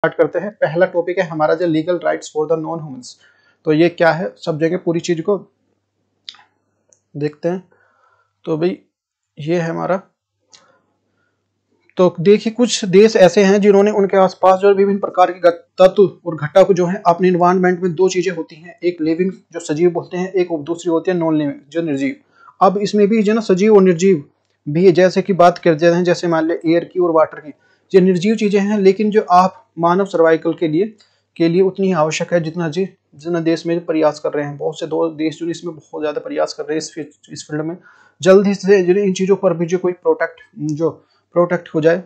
start करते हैं पहला टॉपिक है हमारा जो legal rights for the non humans तो ये क्या है सब जगह पूरी चीज को देखते हैं तो भाई ये है हमारा तो देखिए कुछ देश ऐसे हैं जिन्होंने उनके आसपास जो विभिन्न प्रकार के तत्व और घटक जो है अपने इन्वायरमेंट में दो चीजें होती हैं एक लिविंग जो सजीव बोलते हैं एक दूसरी होती है नॉन लिविंग जो निर्जीव अब इसमें भी जो ना सजीव और निर्जीव भी जैसे कि बात करते हैं जैसे मान लिया एयर की और वाटर की ये निर्जीव चीज़ें हैं लेकिन जो आप मानव सर्वाइकल के लिए के लिए उतनी आवश्यक है जितना जी जितना देश में प्रयास कर रहे हैं बहुत से दो देश जो इसमें बहुत ज़्यादा प्रयास कर रहे हैं इस फील्ड इस फील्ड में जल्द ही से इन चीज़ों पर भी जो कोई प्रोटेक्ट जो प्रोटेक्ट हो जाए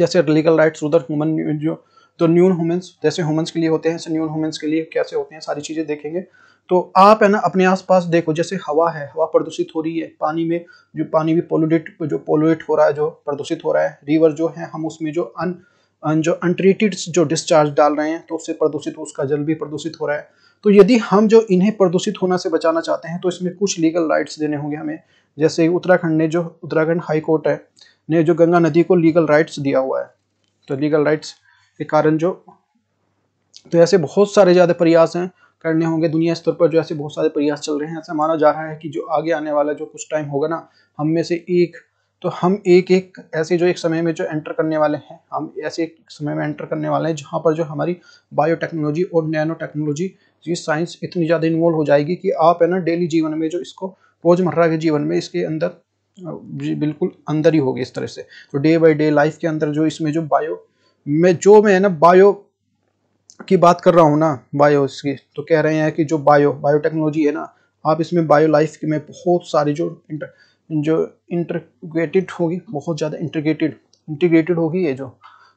जैसे लीगल राइट्स उधर ह्यूमन जो तो न्यून हुमेंस जैसे हुमेंस के लिए होते हैं न्यून हुमेंस के लिए कैसे होते हैं सारी चीज़ें देखेंगे तो आप है ना अपने आसपास देखो जैसे हवा है हवा प्रदूषित हो रही है पानी में जो पानी भी पोल्यूटेड जो पोल्यूट हो रहा है जो प्रदूषित हो रहा है रिवर जो है हम उसमें जो अन जो अनट्रीटेड जो डिस्चार्ज डाल रहे हैं तो उससे प्रदूषित उसका जल भी प्रदूषित हो रहा है तो यदि हम जो इन्हें प्रदूषित होना से बचाना चाहते हैं तो इसमें कुछ लीगल राइट्स देने होंगे हमें जैसे उत्तराखंड ने जो उत्तराखंड हाई कोर्ट है ने जो गंगा नदी को लीगल राइट्स दिया हुआ है तो लीगल राइट्स के कारण जो तो ऐसे बहुत सारे ज़्यादा प्रयास हैं करने होंगे दुनिया स्तर पर जो ऐसे बहुत सारे प्रयास चल रहे हैं ऐसा माना जा रहा है कि जो आगे आने वाला जो कुछ टाइम होगा ना हम में से एक तो हम एक एक ऐसे जो एक समय में जो एंटर करने वाले हैं हम ऐसे एक समय में एंटर करने वाले हैं जहाँ पर जो हमारी बायोटेक्नोलॉजी और नैनो टेक्नोलॉजी ये साइंस इतनी ज़्यादा इन्वॉल्व हो जाएगी कि आप है ना डेली जीवन में जो इसको रोजमर्रा के जीवन में इसके अंदर बिल्कुल अंदर ही होगी इस तरह से तो डे बाई डे लाइफ के अंदर जो इसमें जो बायो मैं जो मैं है ना बायो की बात कर रहा हूँ ना बायो इसकी तो कह रहे हैं कि जो बायो बायोटेक्नोलॉजी है ना आप इसमें बायो लाइफ की में बहुत सारी जो इंटर जो इंटरग्रेटेड होगी बहुत ज़्यादा इंटरग्रेटेड इंटीग्रेटेड होगी ये जो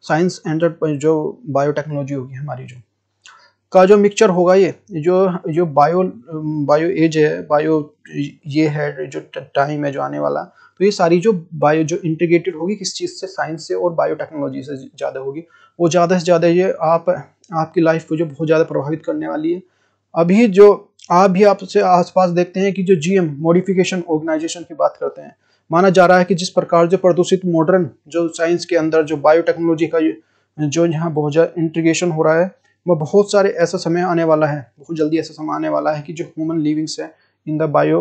साइंस एंड जो बायोटेक्नोलॉजी होगी हमारी जो का जो मिक्सचर होगा ये जो जो बायो बायो एज है बायो ये है जो टाइम है जो आने वाला तो ये सारी जो बायो जो इंटीग्रेटेड होगी किस चीज़ से साइंस से और बायोटेक्नोलॉजी से ज़्यादा होगी वो ज़्यादा से ज़्यादा ये आप आपकी लाइफ को जो बहुत ज़्यादा प्रभावित करने वाली है अभी जो आप भी आपसे आसपास देखते हैं कि जो जीएम मॉडिफिकेशन ऑर्गेनाइजेशन की बात करते हैं माना जा रहा है कि जिस प्रकार जो प्रदूषित मॉडर्न जो साइंस के अंदर जो बायोटेक्नोलॉजी का जो यहाँ बहुत ज़्यादा इंटीग्रेशन हो रहा है वह बहुत सारे ऐसा समय आने वाला है बहुत जल्दी ऐसा समय आने वाला है कि जो ह्यूमन लिविंग्स है इन द बायो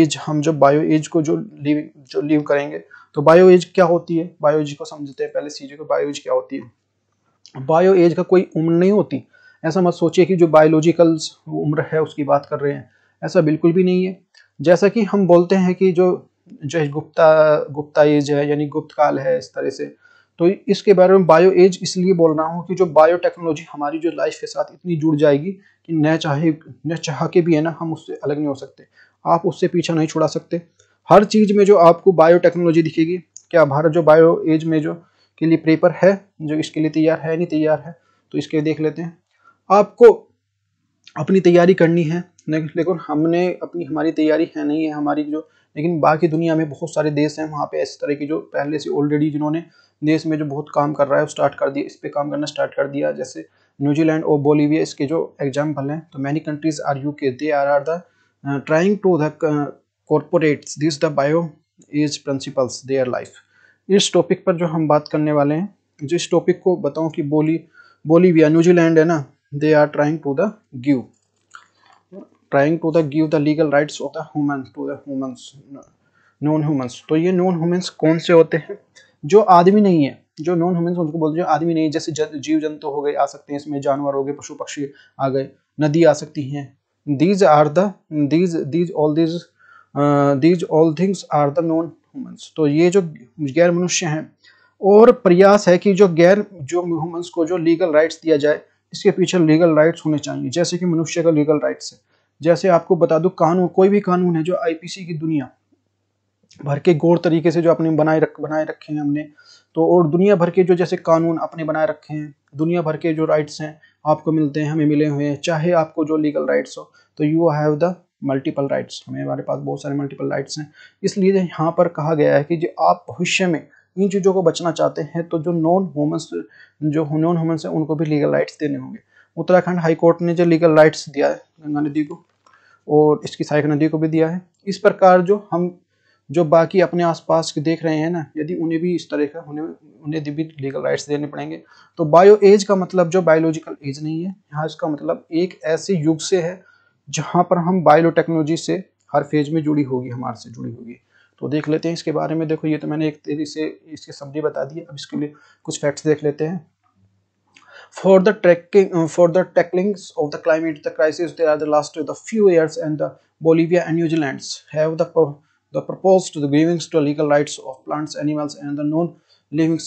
एज हम जो बायो एज को जो लिविंग जो लिव करेंगे तो बायो एज क्या होती है बायो एज को समझते हैं पहले सीजे को बायो एज क्या होती है बायो एज का कोई उम्र नहीं होती ऐसा मत सोचिए कि जो बायोलॉजिकल उम्र है उसकी बात कर रहे हैं ऐसा बिल्कुल भी नहीं है जैसा कि हम बोलते हैं कि जो जो गुप्ता गुप्ता एज है यानी गुप्त काल है इस तरह से तो इसके बारे में बायो एज इसलिए बोल रहा हूँ कि जो बायो टेक्नोलॉजी हमारी जो लाइफ के साथ इतनी जुड़ जाएगी कि न चाहे न चाह के भी है ना हम उससे अलग नहीं हो सकते आप उससे पीछा नहीं छुड़ा सकते हर चीज़ में जो आपको बायो टेक्नोलॉजी दिखेगी क्या भारत जो बायो एज में जो के लिए पेपर है जो इसके लिए तैयार है नहीं तैयार है तो इसके देख लेते हैं आपको अपनी तैयारी करनी है लेकिन हमने अपनी हमारी तैयारी है नहीं है हमारी जो लेकिन बाकी दुनिया में बहुत सारे देश हैं वहाँ पे इस तरह की जो पहले से ऑलरेडी जिन्होंने देश में जो बहुत काम कर रहा है स्टार्ट कर दिया इस पर काम करना स्टार्ट कर दिया जैसे न्यूजीलैंड और बोलीविया इसके जो एग्जाम्पल हैं तो many countries are U K they are are the trying to the corporates this the bio age principles are life इस टॉपिक पर जो हम बात करने वाले हैं जिस टॉपिक को बताऊँ कि बोली बोलीविया न्यूजीलैंड है ना they are trying to the give trying to the give the legal rights of the human to the humans non humans तो ये नॉन ह्यूमंस कौन से होते हैं जो आदमी नहीं है जो नॉन ह्यूमंस उनको बोलते हैं जो आदमी नहीं है जैसे जीव जंतु तो हो गए आ सकते हैं इसमें जानवर हो गए पशु पक्षी आ गए नदी आ सकती हैं these are these these all these these all things are the non the uh, तो ये जो गैर मनुष्य हैं और प्रयास है कि जो गैर जो ह्यूमंस को जो लीगल राइट्स दिया जाए इसके पीछे लीगल राइट्स होने चाहिए जैसे कि मनुष्य का लीगल राइट्स है जैसे आपको बता दो कानून कोई भी कानून है जो आईपीसी की दुनिया भर के गौर तरीके से जो अपने बनाए रख बनाए रखे हैं हमने तो और दुनिया भर के जो जैसे कानून अपने बनाए रखे हैं दुनिया भर के जो राइट्स हैं आपको मिलते हैं हमें मिले हुए हैं चाहे आपको जो लीगल राइट्स हो तो you have the multiple rights हमें हमारे पास बहुत सारे मल्टीपल राइट्स हैं इसलिए यहाँ पर कहा गया है कि जो आप भविष्य में इन चीज़ों को बचना चाहते हैं तो जो नॉन वुमेंस जो नॉन वुमेंस हैं उनको भी लीगल राइट्स देने होंगे उत्तराखंड हाईकोर्ट ने जो लीगल राइट्स दिया है गंगा नदी को और इसकी सहायक नदी को भी दिया है इस प्रकार जो हम जो बाकी अपने आसपास के देख रहे हैं ना यदि उन्हें भी इस तरह का उन्हें उन्हें भी लीगल राइट्स देने पड़ेंगे तो बायो एज का मतलब जो बायोलॉजिकल एज नहीं है यहाँ इसका मतलब एक ऐसे युग से है जहाँ पर हम बायोटेक्नोलॉजी से हर फेज में जुड़ी होगी हमारे से जुड़ी होगी तो देख लेते हैं इसके बारे में देखो ये तो मैंने एक तेजी से इसके समरी बता दी अब इसके लिए कुछ फैक्ट्स देख लेते हैं for the tracking uh, for the tacklings of the climate the crisis there are the last the few years and the bolivia and new zealand have the the proposed to the grievings to legal rights of plants animals and the non living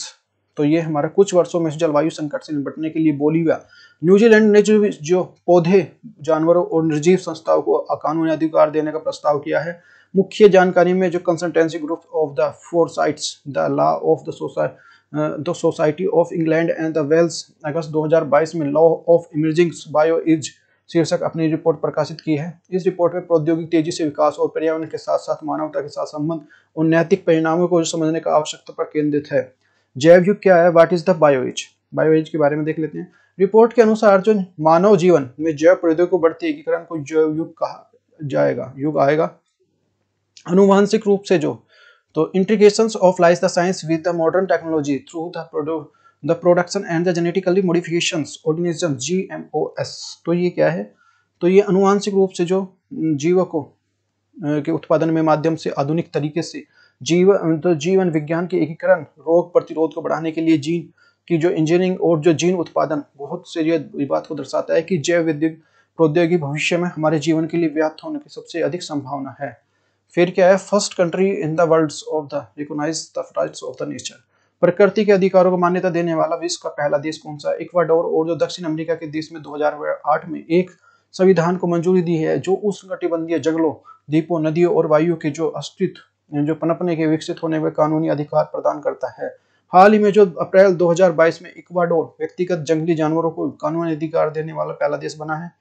तो ये हमारे कुछ वर्षों में जलवायु संकट से निपटने के लिए बोलीविया न्यूजीलैंड ने जो जो पौधे जानवरों और निर्जीव संस्थाओं को कानूनी अधिकार देने का प्रस्ताव किया है मुख्य जानकारी में जो consultancy group of the four sites the law of the society the society of England and the Wales अगस्त 2022 में law of emerging bio is शीर्षक अपनी रिपोर्ट प्रकाशित की है इस रिपोर्ट में प्रौद्योगिक तेजी से विकास और पर्यावरण के साथ साथ मानवता के साथ संबंध और नैतिक परिणामों को समझने का आवश्यकता पर केंद्रित है जैव युग क्या है वाट इज द बायोएज बायोएज के बारे में देख लेते हैं रिपोर्ट के अनुसार जो मानव जीवन में जैव प्रौद्योगिक को बढ़ते एकीकरण को जैव युग कहा जाएगा युग आएगा अनुवांशिक रूप से जो तो integration of lies the science with the modern technology through the the production and the genetically modification organism G M O S तो ये क्या है तो ये अनुवांशिक रूप से जो जीव को के उत्पादन में माध्यम से आधुनिक तरीके से जीव तो जीवन विज्ञान के एकीकरण रोग प्रतिरोध को बढ़ाने के लिए जीन की जो इंजीनियरिंग और जो जीन उत्पादन बहुत से ये बात को दर्शाता है कि जैव विद्युत प्रौद्योगिकी भविष्य में हमारे जीवन के लिए व्याप्त होने की सबसे अधिक संभावना है फिर क्या है first country in the world of the recognise the rights of the nature प्रकृति के अधिकारों को मान्यता देने वाला विश्व का पहला देश कौन सा इक्वाडोर और जो दक्षिण अमेरिका के देश में 2008 में एक संविधान को मंजूरी दी है जो कटिबंधीय जंगलों द्वीपों नदियों और वायु के जो अस्तित्व जो पनपने के विकसित होने में कानूनी अधिकार प्रदान करता है हाल ही में जो अप्रैल 2022 में इक्वाडोर व्यक्तिगत जंगली जानवरों को कानूनी अधिकार देने वाला पहला देश बना है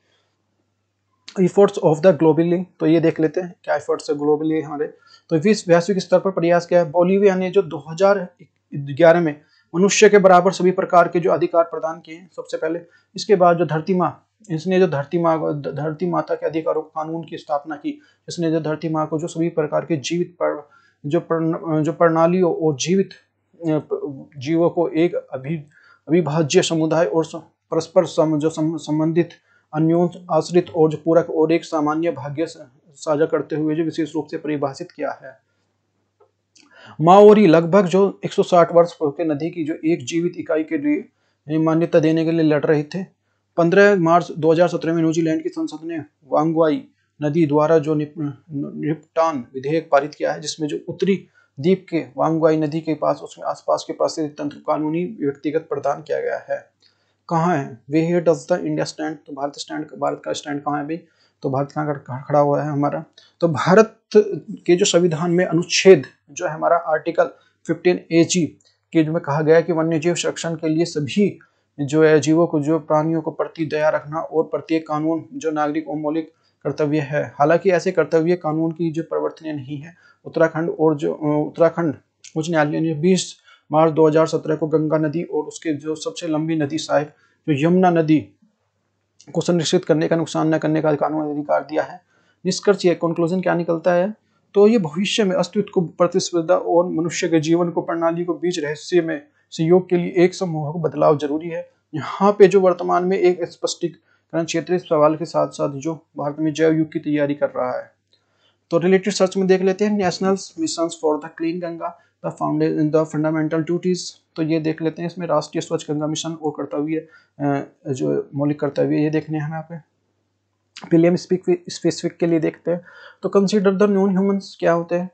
इफोर्ट्स ऑफ द ग्लोबली तो ये देख लेते हैं क्या इफोर्ट्स है ग्लोबली हमारे तो इस वैश्विक स्तर पर प्रयास क्या है बोलीविया ने जो 2011 में मनुष्य के बराबर सभी प्रकार के जो अधिकार प्रदान किए हैं सबसे पहले इसके बाद जो धरती माँ इसने जो धरती माँ धरती माता के अधिकारों कानून की स्थापना की इसने जो धरती माँ को जो सभी प्रकार के जीवित पर, जो पर, जो प्रणालियों और जीवित जीवों को एक अभि अविभाज्य समुदाय और परस्पर सम, जो संबंधित सम, अन्योन आश्रित और पूरक और एक सामान्य भाग्य साझा करते हुए जो विशेष रूप से परिभाषित किया है माओरी लगभग जो 160 वर्ष के नदी की जो एक जीवित इकाई के लिए मान्यता देने के लिए लड़ रहे थे 15 मार्च 2017 में न्यूजीलैंड की संसद ने वांगवाई नदी द्वारा जो निप, निपटान विधेयक पारित किया है जिसमें जो उत्तरी द्वीप के वांगवाई नदी के पास उसके आसपास के पास तंत्र कानूनी व्यक्तिगत प्रदान किया गया है कहाँ है way here does the India stand तो भारत स्टैंड भारत का स्टैंड कहाँ है अभी तो भारत कहाँ खड़ा हुआ है हमारा तो भारत के जो संविधान में अनुच्छेद जो है हमारा आर्टिकल फिफ्टीन ए जी के जो में कहा गया कि वन्य जीव संरक्षण के लिए सभी जो है जीवों को जो प्राणियों को प्रति दया रखना और प्रत्येक कानून जो नागरिक और मौलिक कर्तव्य है हालांकि ऐसे कर्तव्य कानून की जो प्रवर्तनीय नहीं है उत्तराखंड और जो उत्तराखंड उच्च न्यायालय ने बीस मार्च 2017 को गंगा नदी और उसके जो सबसे लंबी नदी साहिब जो यमुना नदी को संरक्षित करने का नुकसान न करने का कानून अधिकार दिया है निष्कर्ष ये कंक्लूजन क्या निकलता है तो ये भविष्य में अस्तित्व को प्रतिस्पर्धा और मनुष्य के जीवन को प्रणाली को बीच रहस्य में सहयोग के लिए एक समूह को बदलाव जरूरी है यहाँ पे जो वर्तमान में एक स्पष्टीकरण क्षेत्र सवाल के साथ साथ जो भारत में जैव युग की तैयारी कर रहा है तो रिलेटेड सर्च में देख लेते हैं national mission for the clean Ganga the फाउंडे द फंडामेंटल ड्यूटीज़ तो ये देख लेते हैं इसमें राष्ट्रीय स्वच्छ गंगा मिशन वो कर्तव्य जो मौलिक कर्तव्य ये देखने हैं हमें यहाँ पे विलियम स्पेसिफिक के लिए देखते हैं तो कंसिडर द नॉन ह्यूमंस क्या होते हैं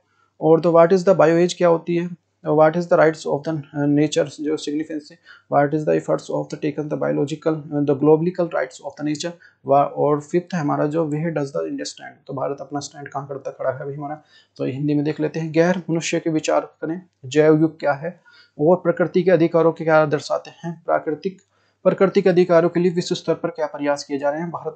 और the what is the bio age क्या होती है what is the rights of the uh, nature जो significance है what is the efforts of the taken the biological uh, the global rights of the nature और fifth है हमारा जो way does the India stand तो भारत अपना stand कहाँ करता खड़ा है अभी हमारा तो हिंदी में देख लेते हैं गैर मनुष्य के विचार करें जैव युग क्या है और प्रकृति के अधिकारों के क्या दर्शाते हैं प्राकृतिक प्रकृति के अधिकारों के लिए विश्व स्तर पर क्या प्रयास किए जा रहे हैं भारत